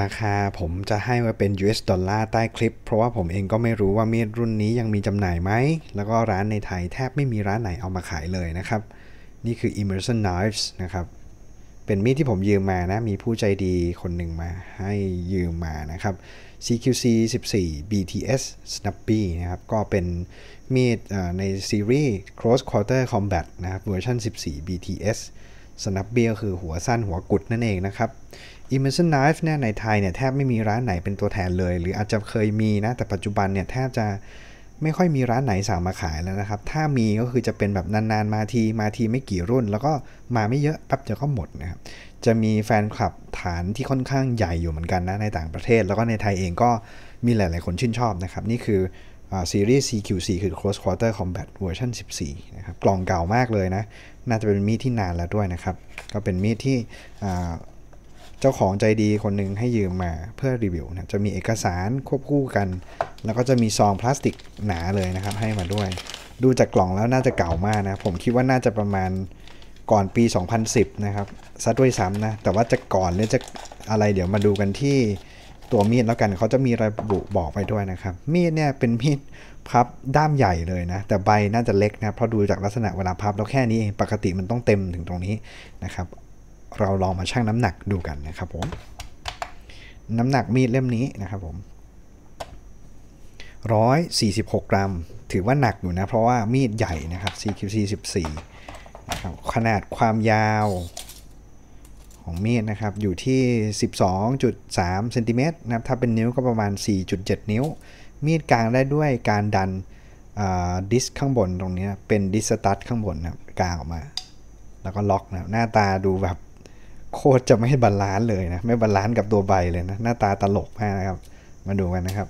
ราคาผมจะให้ว่าเป็น US ดอลลาร์ใต้คลิป เพราะว่าผมเองก็ไม่รู้ว่ามีดรุ่นนี้ยังมีจำหน่ายไหมแล้วก็ร้านในไทยแทบไม่มีร้านไหนเอามาขายเลยนะครับ นี่คือ Immersion Knives นะครับ เป็นมีดที่ผมยืมมานะ มีผู้ใจดีคนหนึ่งมาให้ยืมมานะครับ CQC 14 BTS Snappy นะครับ ก็เป็นมีดในซีรีส์ c r o s s Quarter Combat นะครับ เวอร์ชัน14 BTS สนับเบี้ยคือหัวสั้นหัวกุดนั่นเองนะครับ immersion knife เนี่ยในไทยเนี่ยแทบไม่มีร้านไหนเป็นตัวแทนเลย หรืออาจจะเคยมีนะแต่ปัจจุบันเนี่ยแทบจะไม่ค่อยมีร้านไหนสั่งมาขายแล้วนะครับ ถ้ามีก็คือจะเป็นแบบนานๆ มาที มาทีไม่กี่รุ่น แล้วก็มาไม่เยอะปั๊บจะก็หมดนะครับจะมีแฟนคลับฐานที่ค่อนข้างใหญ่อยู่เหมือนกันนะในต่างประเทศ แล้วก็ในไทยเองก็มีหลาย ๆ คนชื่นชอบนะครับนี่คือซีรีส์ c q c คือ Close Quarter Combat เวอร์ชัน14 นะครับ กล่องเก่ามากเลยนะ น่าจะเป็นมีดที่นานแล้วด้วยนะครับ ก็เป็นมีดที่เจ้าของใจดีคนหนึ่งให้ยืมมาเพื่อรีวิวนะจะมีเอกสารควบคู่กัน แล้วก็จะมีซองพลาสติกหนาเลยนะครับให้มาด้วย ดูจากกล่องแล้วน่าจะเก่ามากนะ ผมคิดว่าน่าจะประมาณก่อนปี 2010 นะครับซดด้วยซ้ำนะ แต่ว่าจะก่อนหรือจะอะไรเดี๋ยวมาดูกันที่ตัวมีดแล้วกันเขาจะมีระบุบอกไปด้วยนะครับมีดเนี่ยเป็นมีดพับด้ามใหญ่เลยนะแต่ใบน่าจะเล็กนะเพราะดูจากลักษณะเวลาพับแล้วแค่นี้เองปกติมันต้องเต็มถึงตรงนี้นะครับ เราลองมาชั่งน้ำหนักดูกันนะครับผมน้ำหนักมีดเล่มนี้นะครับผม146กรัม ถือว่าหนักอยู่นะเพราะว่ามีดใหญ่นะครับ CQC 14นะครบขนาดความยาวของเมตรนะครับอยู่ที่ 12.3เซนติเมตรนะครับถ้าเป็นนิ้วก็ประมาณ 4.7 นิ้ว มีดกลางได้ด้วยการดันดิสข้างบนตรงนี้เป็นดิสตัตข้างบนนะกลางออกมาแล้วก็ล็อกนะหน้าตาดูแบบโคตรจะไม่บาลานซ์เลยนะไม่บาลานซ์กับตัวใบเลยนะหน้าตาตลกมากนะครับมาดูกันนะครับ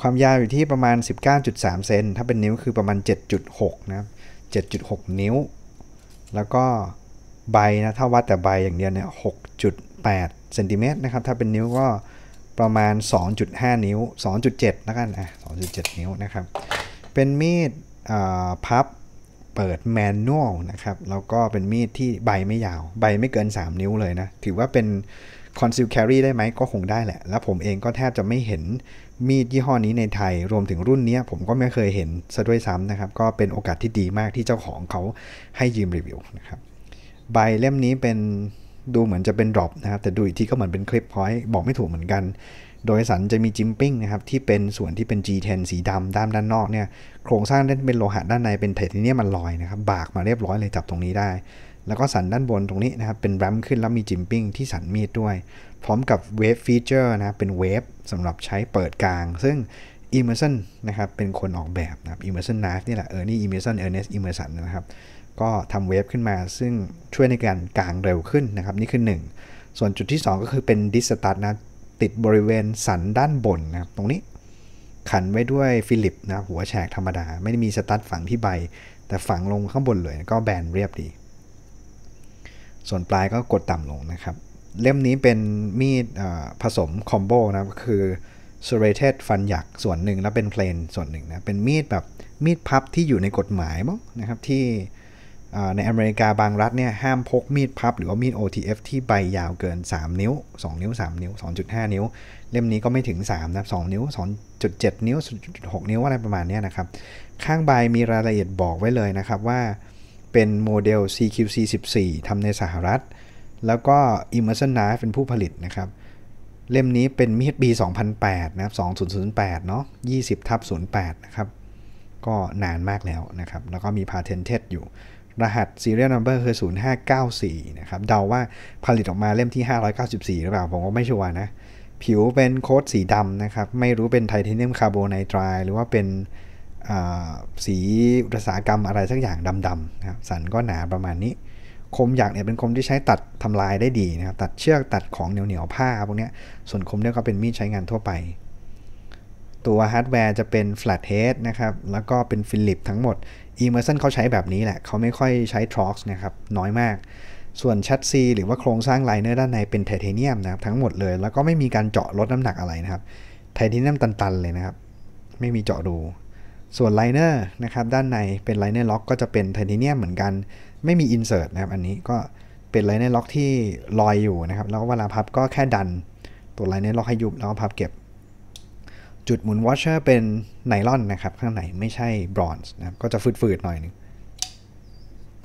ความยาวอยู่ที่ประมาณ19.3เซนถ้าเป็นนิ้วคือประมาณ 7.6นะ7.6 นิ้ว แล้วก็ใบนะ ถ้าวัดแต่ใบอย่างเดียวเนี่ยหกจุดแปดเซนติเมตรนะครับ ถ้าเป็นนิ้วก็ประมาณ 2.5 นิ้ว 2.7แล้วกันอ่ะ2.7 นิ้วนะครับ เป็นมีดพับเปิดแมนนวลนะครับ แล้วก็เป็นมีดที่ใบไม่ยาวใบไม่เกิน 3 นิ้วเลยนะ ถือว่าเป็นคอนซิลแครีได้ไหมก็คงได้แหละ แล้วผมเองก็แทบจะไม่เห็นมีดยี่ห้อนี้ในไทยรวมถึงรุ่นนี้ผมก็ไม่เคยเห็นซะด้วยซ้ำนะครับก็เป็นโอกาสที่ดีมากที่เจ้าของเขาให้ยืมรีวิว นะครับใบเล่มนี้เป็นดูเหมือนจะเป็นดรอปนะครับแต่ดูอีกทีก็เหมือนเป็นคลิปพอยต์บอกไม่ถูกเหมือนกัน โดยสันจะมีจิมปิ้งนะครับที่เป็นส่วนที่เป็น G10 สีดำด้านด้านนอกเนี่ยโครงสร้างด้านเป็นโลหะด้านในเป็นไทเทเนียมมันลอยนะครับบากมาเรียบร้อยเลยจับตรงนี้ได้ แล้วก็สันด้านบนตรงนี้นะครับเป็นแรมขึ้นแล้วมีจิมปิ้งที่สันมีดด้วย พร้อมกับเวฟฟีเจอร์นะครับเป็นเวฟสำหรับใช้เปิดกลาง ซึ่งอิมเมอร์สันนะครับเป็นคนออกแบบนะครับอิมเมอร์สันนาฟนี่แหละเออ นี่อิมเมอร์สันเออร์เนสอิมเมอร์ันนะครับก็ทำเวฟขึ้นมา ซึ่งช่วยในการกางเร็วขึ้นนะครับ นี่คือ1ส่วนจุดที่ 2 ก็คือเป็นดิสตัตนะ ติดบริเวณสันด้านบนนะครับ ตรงนี้ ขันไว้ด้วยฟิลิปนะหัวแฉกธรรมดา ไม่ได้มีสตัตฝังที่ใบ แต่ฝังลงข้างบนเลยก็แบนเรียบดี ส่วนปลายก็กดต่ำลงนะครับ เล่มนี้เป็นมีดผสมคอมโบนะคือ serrated ฟันหยักส่วนหนึ่งแล้วเป็นเพลนส่วนหนึ่งนะเป็นมีดแบบมีดพับที่อยู่ในกฎหมายมั้งนะครับที่ในอเมริกาบางรัฐเนี่ยห้ามพกมีดพับ หรือว่ามีด OTF ที่ใบยาวเกิน 3 นิ้ว 2 นิ้ว 3 นิ้ว 2.5 นิ้ว เล่มนี้ก็ไม่ถึง 3นะ2นิ้ว 2.7 นิ้ว0.6นิ้วอะไรประมาณนี้นะครับ ข้างใบมีรายละเอียดบอกไว้เลยนะครับว่าเป็นโมเดล CQC 14ทำในสหรัฐ แล้วก็ i m e r s o n Knife เป็นผู้ผลิตนะครับ เล่มนี้เป็นมีดปี2008 นะครับ2008เนาะ20ทับ08นะครับก็นานมากแล้วนะครับแล้วก็มีพาเทนเท d อยู่รหัส serial number คือ0594 นะครับ เดาว่าผลิตออกมาเล่มที่ 594 หรือเปล่า ผมก็ไม่ชัวร์นะ ผิวเป็นโค้ดสีดำนะครับ ไม่รู้เป็นไทเทเนียมคาร์โบไนตรายหรือว่าเป็นสีอุตสาหกรรมอะไรสักอย่างดำๆนะครับ สันก็หนาประมาณนี้ คมอยากเนี่ยเป็นคมที่ใช้ตัดทำลายได้ดีนะครับ ตัดเชือกตัดของเหนียวๆผ้าพวกนี้ส่วนคมเนี่ยก็เป็นมีดใช้งานทั่วไป ตัวฮาร์ดแวร์จะเป็น flat head นะครับ แล้วก็เป็นฟิลิปทั้งหมดอีเมอร์สันเขาใช้แบบนี้แหละ เขาไม่ค่อยใช้ทรอกส์นะครับน้อยมาก ส่วนชัดซีหรือว่าโครงสร้างไลเนอร์ด้านในเป็นไทเทเนียมนะครับทั้งหมดเลย แล้วก็ไม่มีการเจาะลดน้ำหนักอะไรนะครับไทเทเนียมตันๆเลยนะครับ ไม่มีเจาะดู ส่วนไลเนอร์นะครับด้านในเป็นไลเนอร์ล็อกก็จะเป็นไทเทเนียมเหมือนกัน ไม่มีอินเสิร์ตนะครับ อันนี้ก็เป็นไลเนอร์ล็อกที่ลอยอยู่นะครับ แล้วเวลาพับก็แค่ดันตัวไลเนอร์ล็อกให้ยุบแล้วพับเก็บจุดหมุนวอชเชอร์เป็นไนลอนนะครับ ข้างในไม่ใช่บรอนซ์นะครับ ก็จะฟืดๆหน่อยนึง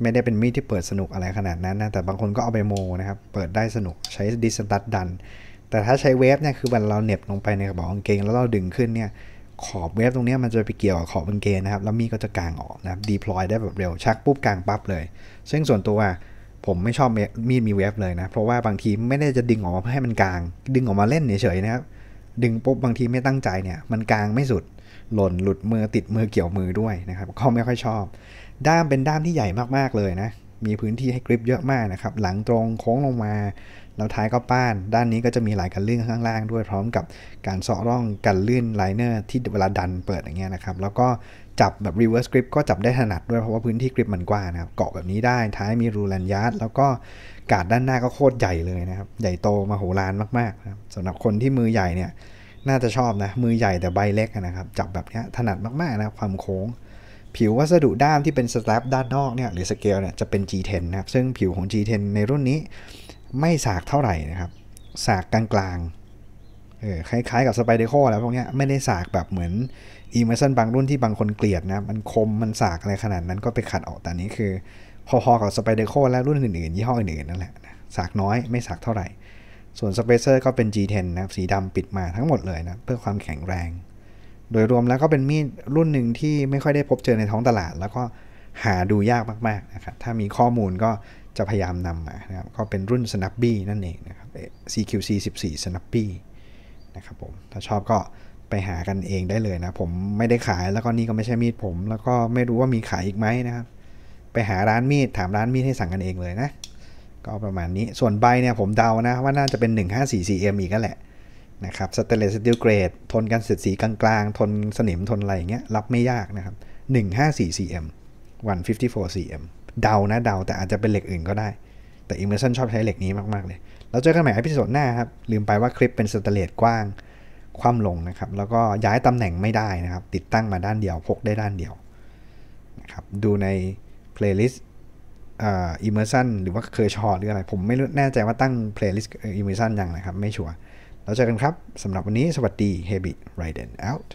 ไม่ได้เป็นมีดที่เปิดสนุกอะไรขนาดนั้นนะ แต่บางคนก็เอาไปโมนะครับ เปิดได้สนุกใช้ดิสตัดดันแต่ถ้าใช้เวฟเนี่ยคือวันเราเน็บลงไปในกระบอกกางเกงแล้วเราดึงขึ้นเนี่ยขอบเวฟตรงนี้มันจะไปเกี่ยวกับขอบกางเกงนะครับ แล้วมีก็จะกางออกนะครับดีพลอยได้แบบเร็วชักปุ๊บกางปั๊บเลย ซึ่งส่วนตัวผมไม่ชอบมีดมีเวฟเลยนะเพราะว่าบางทีไม่ได้จะดึงออกมาให้มันกลาง ดึงออกมาเล่นเฉยๆนะครับดึงปุ๊บบางทีไม่ตั้งใจเนี่ย มันกลางไม่สุดหล่นหลุดมือติดมือเกี่ยวมือด้วยนะครับก็ไม่ค่อยชอบ ด้ามเป็นด้ามที่ใหญ่มากๆเลยนะมีพื้นที่ให้กริปเยอะมากนะครับหลังตรงโค้งลงมาแล้วท้ายก็ป้าน ด้านนี้ก็จะมีหลายกันลื่นข้างล่าง ด้วยพร้อมกับการเสาะร่องกันลื่นไลเนอร์ที่เวลาดันเปิดอย่างเงี้ยนะครับแล้วก็จับแบบ reverse grip ก็จับได้ถนัดด้วยเพราะว่าพื้นที่กริปมันกว้างนะครับเกาะแบบนี้ได้ท้ายมีรูลันยาร์ดแล้วก็กาดด้านหน้าก็โคตรใหญ่เลยนะครับ ใหญ่โตมาโหฬารมากๆนะครับสำหรับคนที่มือใหญ่เนี่ยน่าจะชอบนะ มือใหญ่แต่ใบเล็กนะครับ จับแบบนี้ถนัดมากๆนะความโค้ง ผิววัสดุด้ามที่เป็นสแตปด้านนอกเนี่ยหรือสเกลเนี่ยจะเป็น G10 นะครับซึ่งผิวของ G10 ในรุ่นนี้ ไม่สากเท่าไหร่นะครับ สากกลางๆเออคล้ายๆกับสไปเดโคแล้วพวกนี้ไม่ได้สากแบบเหมือนอีเมอร์สันบาง รุ่นที่บางคนเกลียดนะมันคมมันสากอะไรขนาดนั้นก็ไปขัดออกแต่นี้คือพอๆกับสไปเดอร์โคและรุ่นอื่น ๆยี่ห้ออื่นๆนั่นแหละสากน้อยไม่สากเท่าไหร่ ส่วนสเปเซอร์ก็เป็น G10 นะครับสีดำปิดมาทั้งหมดเลยนะ เพื่อความแข็งแรง โดยรวมแล้วก็เป็นมีดรุ่นหนึ่งที่ไม่ค่อยได้พบเจอในท้องตลาด แล้วก็หาดูยากมากๆนะครับถ้ามีข้อมูลก็จะพยายามนำมานะครับก็เป็นรุ่น s n a p ี y นั่นเองนะครับ CQC 14 s n a p ี y นะครับผมถ้าชอบก็ไปหากันเองได้เลยนะ ผมไม่ได้ขายแล้วก็นี่ก็ไม่ใช่มีดผม แล้วก็ไม่รู้ว่ามีขายอีกไหมนะครับ ไปหาร้านมีดถามร้านมีดให้สั่งกันเองเลยนะ ก็ประมาณนี้ส่วนใบเนี่ยผมเดานะ ว่าน่าจะเป็น 1544M อีกก็แหละนะครับสเตเลสสติลเกรดทนกันเสียดสีกลางๆ ทนสนิม ทนอะไรอย่างเงี้ยรับไม่ยากนะครับ 1544M 154cm เดานะเดาแต่อาจจะเป็นเหล็กอื่นก็ได้แต่อิมเมอร์ชันชอบใช้เหล็กนี้มากๆเลยเราเจอกันใหม่อพิโซดหน้าครับลืมไปว่าคลิปเป็นสเตเลสกว้างความลงนะครับ แล้วก็ย้ายตำแหน่งไม่ได้นะครับ ติดตั้งมาด้านเดียว พกได้ด้านเดียวนะครับ ดูในลย์ลิสต์อิมเมอร์ซันหรือว่าเคยชอหรืออะไร ผมไม่แน่ใจว่าตั้งลย์ลิสต์อิมเมอร์ซันยังนะครับ ไม่ชัวร์ แล้วเจอกันครับ สำหรับวันนี้ สวัสดี Habit Riden out